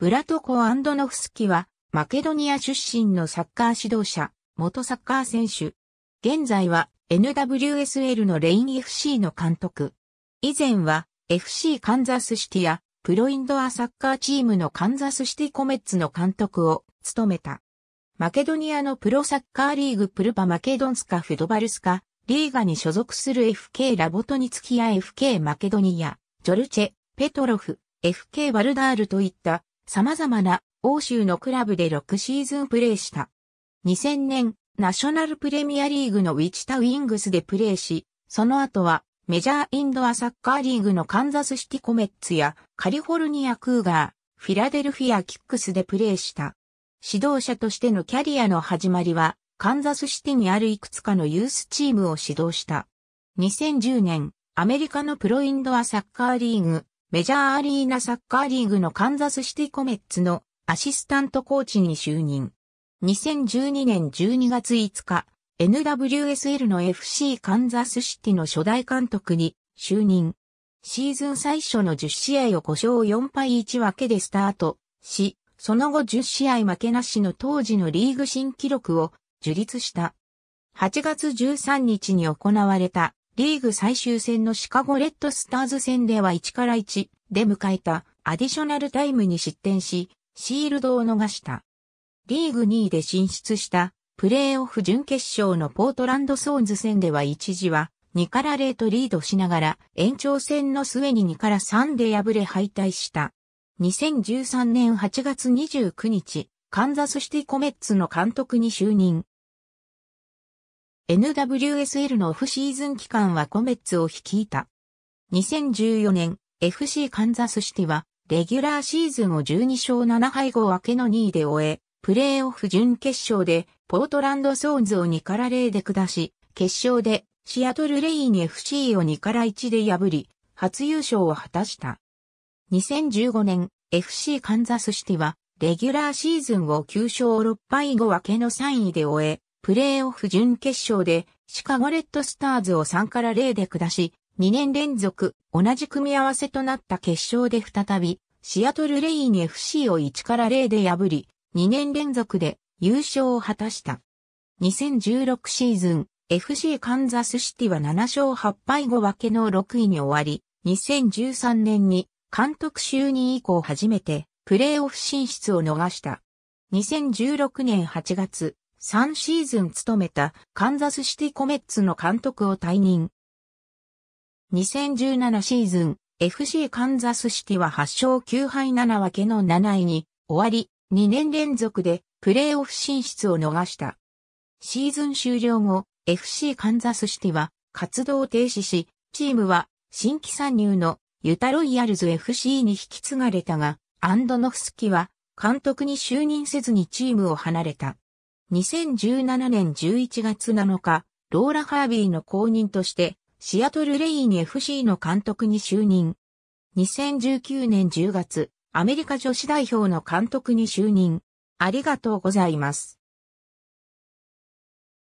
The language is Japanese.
ブラトコ・アンドノフスキは、マケドニア出身のサッカー指導者、元サッカー選手。現在は NWSL のレイン FC の監督。以前は FC カンザスシティやプロインドアサッカーチームのカンザスシティコメッツの監督を務めた。マケドニアのプロサッカーリーグプルパマケドンスカフドバルスカ、リーガに所属する FK ラボトニツキや FK マケドニア、ジョルチェ、ペトロフ、FK バルダールといった様々な欧州のクラブで6シーズンプレーした。2000年、ナショナルプレミアリーグのウィチタウィングスでプレーし、その後はメジャーインドアサッカーリーグのカンザスシティコメッツやカリフォルニアクーガー、フィラデルフィアキックスでプレーした。指導者としてのキャリアの始まりは、カンザスシティにあるいくつかのユースチームを指導した。2010年、アメリカのプロインドアサッカーリーグ、メジャーアリーナサッカーリーグのカンザスシティコメッツのアシスタントコーチに就任。2012年12月5日、NWSL の FC カンザスシティの初代監督に就任。シーズン最初の10試合を5勝4敗1分けでスタートし、その後10試合負けなしの当時のリーグ新記録を樹立した。8月13日に行われたリーグ最終戦のシカゴレッドスターズ戦では1から1で迎えたアディショナルタイムに失点し、シールドを逃した。リーグ2位で進出したプレーオフ準決勝のポートランドソーンズ戦では一時は2から0とリードしながら延長戦の末に2から3で敗れ敗退した。2013年8月29日、カンザスシティコメッツの監督に就任。NWSL のオフシーズン期間はコメッツを率いた。2014年、FC カンザスシティは、レギュラーシーズンを12勝7敗後明けの2位で終え、プレーオフ準決勝で、ポートランドソーンズを2から0で下し、決勝で、シアトルレイン FC を2から1で破り、初優勝を果たした。2015年、FC カンザスシティは、レギュラーシーズンを9勝6敗後分けの3位で終え、プレーオフ準決勝でシカゴレッドスターズを3から0で下し、2年連続同じ組み合わせとなった決勝で再びシアトルレイン FC を1から0で破り、2年連続で優勝を果たした。2016シーズン、FC カンザスシティは7勝8敗後分けの6位に終わり、2013年に監督就任以降初めてプレーオフ進出を逃した。2016年8月、3シーズン務めたカンザスシティコメッツの監督を退任。2017シーズン、FC カンザスシティは8勝9敗7分けの7位に終わり、2年連続でプレーオフ進出を逃した。シーズン終了後、FC カンザスシティは活動を停止し、チームは新規参入のユタロイヤルズ FC に引き継がれたが、アンドノフスキは監督に就任せずにチームを離れた。2017年11月7日、ローラ・ハービーの後任として、シアトル・レイン FC の監督に就任。2019年10月、アメリカ女子代表の監督に就任。ありがとうございます。